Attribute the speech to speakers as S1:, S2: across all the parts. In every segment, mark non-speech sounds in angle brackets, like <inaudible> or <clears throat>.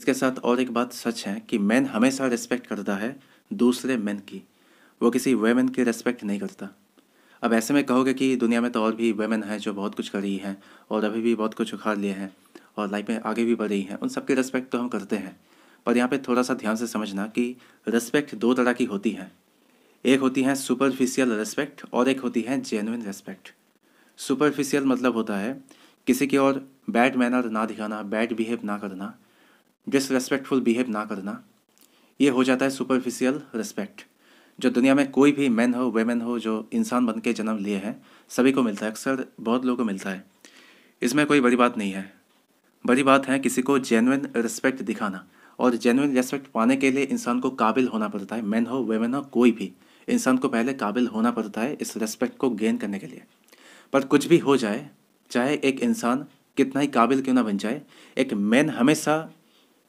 S1: इसके साथ और एक बात सच है कि मैन हमेशा रिस्पेक्ट करता है दूसरे मैन की वो किसी वेमेन की रेस्पेक्ट नहीं करता अब ऐसे में कहोगे कि दुनिया में तो और भी वेमेन हैं जो बहुत कुछ कर रही हैं और अभी भी बहुत कुछ उखाड़ लिए हैं और लाइफ में आगे भी बढ़ रही हैं उन सबकी रेस्पेक्ट तो हम करते हैं पर यहाँ पे थोड़ा सा ध्यान से समझना कि रेस्पेक्ट दो तरह की होती हैं एक होती है सुपरफिशियल रेस्पेक्ट और एक होती है जेनुइन रेस्पेक्ट सुपरफिशियल मतलब होता है किसी की और बैड मैनर ना दिखाना बैड बिहेव ना करना डिसरेस्पेक्टफुल बिहेव ना करना ये हो जाता है सुपरफिशियल रिस्पेक्ट जो दुनिया में कोई भी मैन हो वेमेन हो जो इंसान बन के जन्म लिए हैं सभी को मिलता है अक्सर बहुत लोगों को मिलता है इसमें कोई बड़ी बात नहीं है बड़ी बात है किसी को जेनुन रिस्पेक्ट दिखाना और जेनुन रिस्पेक्ट पाने के लिए इंसान को काबिल होना पड़ता है मैन हो वेमेन हो कोई भी इंसान को पहले काबिल होना पड़ता है इस रेस्पेक्ट को गेन करने के लिए पर कुछ भी हो जाए चाहे एक इंसान कितना ही काबिल क्यों ना बन जाए एक मैन हमेशा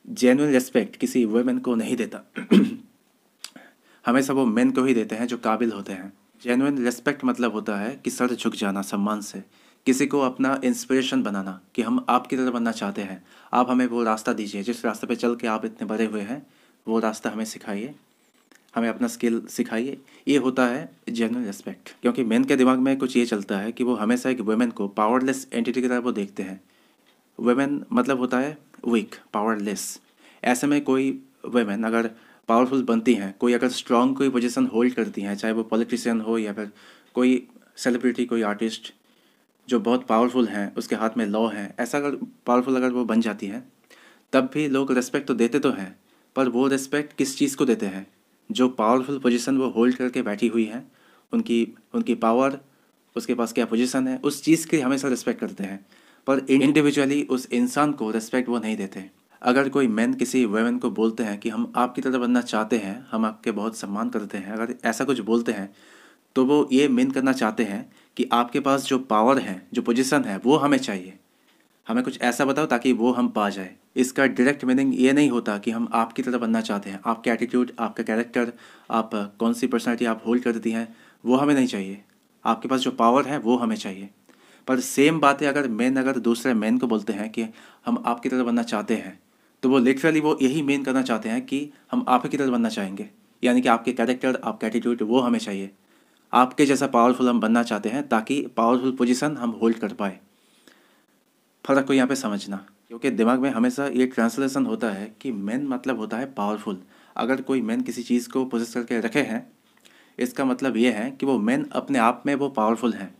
S1: जेनुअन रेस्पेक्ट किसी वेमेन को नहीं देता <clears throat> हमेशा वो मेन को ही देते हैं जो काबिल होते हैं जेनुअन रेस्पेक्ट मतलब होता है कि सर झुक जाना सम्मान से किसी को अपना इंस्पिरेशन बनाना कि हम आपकी तरह बनना चाहते हैं आप हमें वो रास्ता दीजिए जिस रास्ते पे चल के आप इतने बड़े हुए हैं वो रास्ता हमें सिखाइए हमें अपना स्किल सिखाइए ये होता है जेनुअन रेस्पेक्ट क्योंकि मेन के दिमाग में कुछ ये चलता है कि वो हमेशा एक वेमेन को पावरलेस एंटिटी की तरह वो देखते हैं वेमेन मतलब होता है वीक पावरलेस ऐसे में कोई वेमेन अगर पावरफुल बनती हैं कोई अगर स्ट्रॉन्ग कोई पोजिशन होल्ड करती हैं चाहे वो पॉलिटिशियन हो या फिर कोई सेलिब्रिटी कोई आर्टिस्ट जो बहुत पावरफुल हैं उसके हाथ में लॉ है ऐसा अगर पावरफुल अगर वो बन जाती है तब भी लोग रेस्पेक्ट तो देते तो हैं पर वो रेस्पेक्ट किस चीज़ को देते हैं जो पावरफुल पोजिशन वो होल्ड करके बैठी हुई हैं उनकी उनकी पावर उसके पास क्या पोजिशन है उस चीज़ की हमेशा रिस्पेक्ट करते हैं पर इंडिविजुअली उस इंसान को रिस्पेक्ट वो नहीं देते अगर कोई मैन किसी वेमेन को बोलते हैं कि हम आपकी तरह बनना चाहते हैं हम आपके बहुत सम्मान करते हैं अगर ऐसा कुछ बोलते हैं तो वो ये मीन करना चाहते हैं कि आपके पास जो पावर है जो पोजिशन है वो हमें चाहिए हमें कुछ ऐसा बताओ ताकि वो हम पा जाए इसका डायरेक्ट मीनिंग ये नहीं होता कि हम आपकी तरह बनना चाहते हैं आपके एटीट्यूड आपका कैरेक्टर आप कौन सी पर्सनैलिटी आप होल्ड करती हैं वो हमें नहीं चाहिए आपके पास जो पावर है वो हमें चाहिए पर सेम बातें अगर मेन अगर दूसरे मेन को बोलते हैं कि हम आपकी तरह बनना चाहते हैं तो वो लिटरली वो यही मेन करना चाहते हैं कि हम आप की तरह बनना चाहेंगे यानी कि आपके कैरेक्टर आपका एटीट्यूड वो हमें चाहिए आपके जैसा पावरफुल हम बनना चाहते हैं ताकि पावरफुल पोजिशन हम होल्ड कर पाए फ़र्क को यहाँ पर समझना क्योंकि दिमाग में हमेशा ये ट्रांसलेशन होता है कि मैन मतलब होता है पावरफुल अगर कोई मैन किसी चीज़ को पोजिस करके रखे हैं इसका मतलब ये है कि वो मैन अपने आप में वो पावरफुल हैं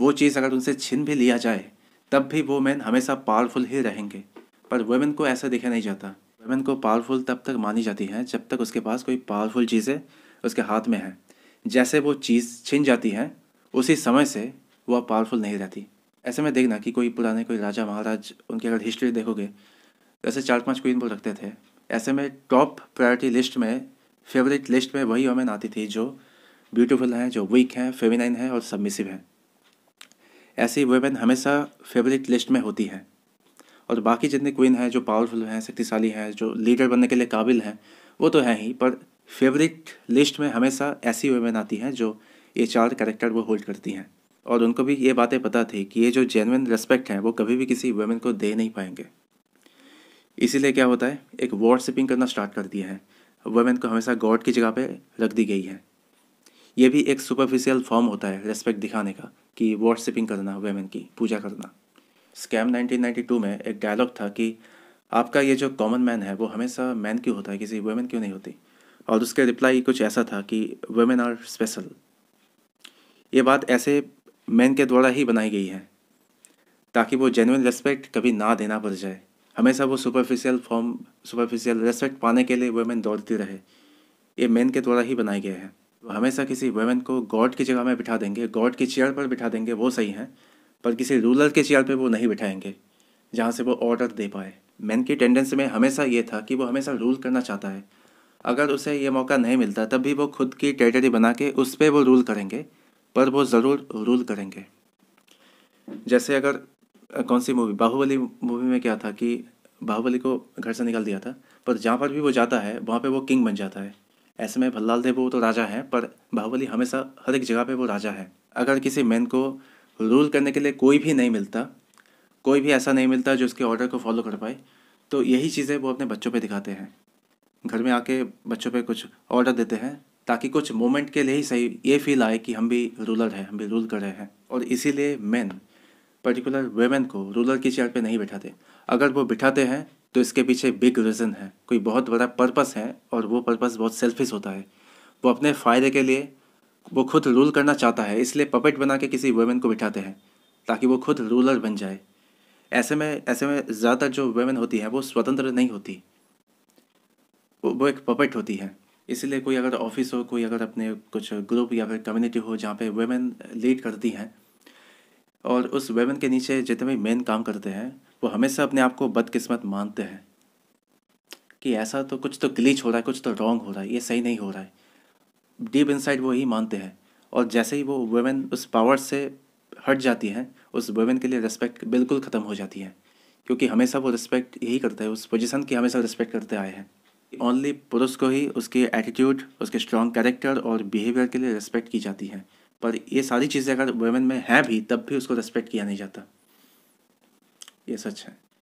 S1: वो चीज़ अगर उनसे छीन भी लिया जाए तब भी वो मैन हमेशा पावरफुल ही रहेंगे पर वेमेन को ऐसा देखा नहीं जाता वेमेन को पावरफुल तब तक मानी जाती है जब तक उसके पास कोई पावरफुल चीज़ें उसके हाथ में हैं जैसे वो चीज़ छिन जाती है उसी समय से वह पावरफुल नहीं रहती ऐसे में देखना कि कोई पुराने कोई राजा महाराज उनकी अगर हिस्ट्री देखोगे जैसे चार पांच क्वीन बोल रखते थे ऐसे में टॉप प्रायोरिटी लिस्ट में फेवरेट लिस्ट में वही वोमेन आती थी जो ब्यूटीफुल हैं जो वीक हैं फेमिनाइन हैं और सबमिसिव हैं ऐसी वेमेन हमेशा फेवरेट लिस्ट में होती है और बाकी जितने क्वीन हैं जो पावरफुल हैं शक्तिशाली हैं जो लीडर बनने के लिए काबिल हैं वो तो हैं ही पर फेवरेट लिस्ट में हमेशा ऐसी वेमेन आती हैं जो ये चार करेक्टर वो होल्ड करती हैं और उनको भी ये बातें पता थी कि ये जो जेनविन रेस्पेक्ट हैं वो कभी भी किसी वेमेन को दे नहीं पाएंगे इसीलिए क्या होता है एक वॉर करना स्टार्ट कर दिया है वेमेन को हमेशा गॉड की जगह पर रख दी गई है ये भी एक सुपरफिशियल फॉर्म होता है रेस्पेक्ट दिखाने का कि वॉटसिपिंग करना वेमेन की पूजा करना स्कैम 1992 में एक डायलॉग था कि आपका ये जो कॉमन मैन है वो हमेशा मैन क्यों होता है किसी वेमेन क्यों नहीं होती और उसके रिप्लाई कुछ ऐसा था कि वेमेन आर स्पेशल ये बात ऐसे मैन के द्वारा ही बनाई गई है ताकि वो जेनुइन रेस्पेक्ट कभी ना देना पड़ जाए हमेशा वो सुपरफिशियल फॉर्म सुपरफिशियल रेस्पेक्ट पाने के लिए वेमेन दौड़ती रहे ये मैन के द्वारा ही बनाए गए हैं हमेशा किसी वेमेन को गॉड की जगह में बिठा देंगे गॉड की चेयर पर बिठा देंगे वो सही हैं पर किसी रूलर के चेयर पर वो नहीं बिठाएंगे जहाँ से वो ऑर्डर दे पाए मैन की टेंडेंसी में हमेशा ये था कि वो हमेशा रूल करना चाहता है अगर उसे ये मौका नहीं मिलता तब भी वो खुद की टेरिटरी बना के उस पर वो रूल करेंगे पर वो ज़रूर रूल करेंगे जैसे अगर कौन सी मूवी बाहुबली मूवी में क्या था कि बाहुबली को घर से निकाल दिया था पर जहाँ पर भी वो जाता है वहाँ पे वो किंग बन जाता है ऐसे में भल्लाल देव वो तो राजा है पर बाहुबली हमेशा हर एक जगह पे वो राजा है अगर किसी मैन को रूल करने के लिए कोई भी नहीं मिलता कोई भी ऐसा नहीं मिलता जो उसके ऑर्डर को फॉलो कर पाए तो यही चीज़ें वो अपने बच्चों पर दिखाते हैं घर में आके बच्चों पर कुछ ऑर्डर देते हैं ताकि कुछ मोमेंट के लिए ही सही ये फील आए कि हम भी रूलर हैं हम भी रूल कर रहे हैं और इसीलिए मैन पर्टिकुलर वेमेन को रूलर की चेयर पे नहीं बैठाते अगर वो बिठाते हैं तो इसके पीछे बिग रीज़न है कोई बहुत बड़ा पर्पस है और वो पर्पस बहुत सेल्फिश होता है वो अपने फ़ायदे के लिए वो खुद रूल करना चाहता है इसलिए पपेट बना के किसी वेमेन को बिठाते हैं ताकि वो खुद रूलर बन जाए ऐसे में ऐसे में ज़्यादातर जो वेमेन होती हैं वो स्वतंत्र नहीं होती वो, वो एक पपेट होती है इसलिए कोई अगर ऑफिस हो कोई अगर अपने कुछ ग्रुप या फिर कम्युनिटी हो जहाँ पे वेमेन लीड करती हैं और उस वेमेन के नीचे जितने भी मेन काम करते हैं वो हमेशा अपने आप को बदकिस्मत मानते हैं कि ऐसा तो कुछ तो ग्लीच हो रहा है कुछ तो रॉन्ग हो रहा है ये सही नहीं हो रहा है डीप इनसाइड वो ही मानते हैं और जैसे ही वो वुमेन उस पावर से हट जाती हैं उस वुमेन के लिए रिस्पेक्ट बिल्कुल ख़त्म हो जाती है क्योंकि हमेशा वो रिस्पेक्ट यही करते हैं उस पोजिशन की हमेशा रिस्पेक्ट करते आए हैं ओनली पुरुष को ही उसके एटीट्यूड उसके स्ट्रॉन्ग कैरेक्टर और बिहेवियर के लिए रिस्पेक्ट की जाती है पर ये सारी चीज़ें अगर वुमेन में हैं भी तब भी उसको रिस्पेक्ट किया नहीं जाता ये सच है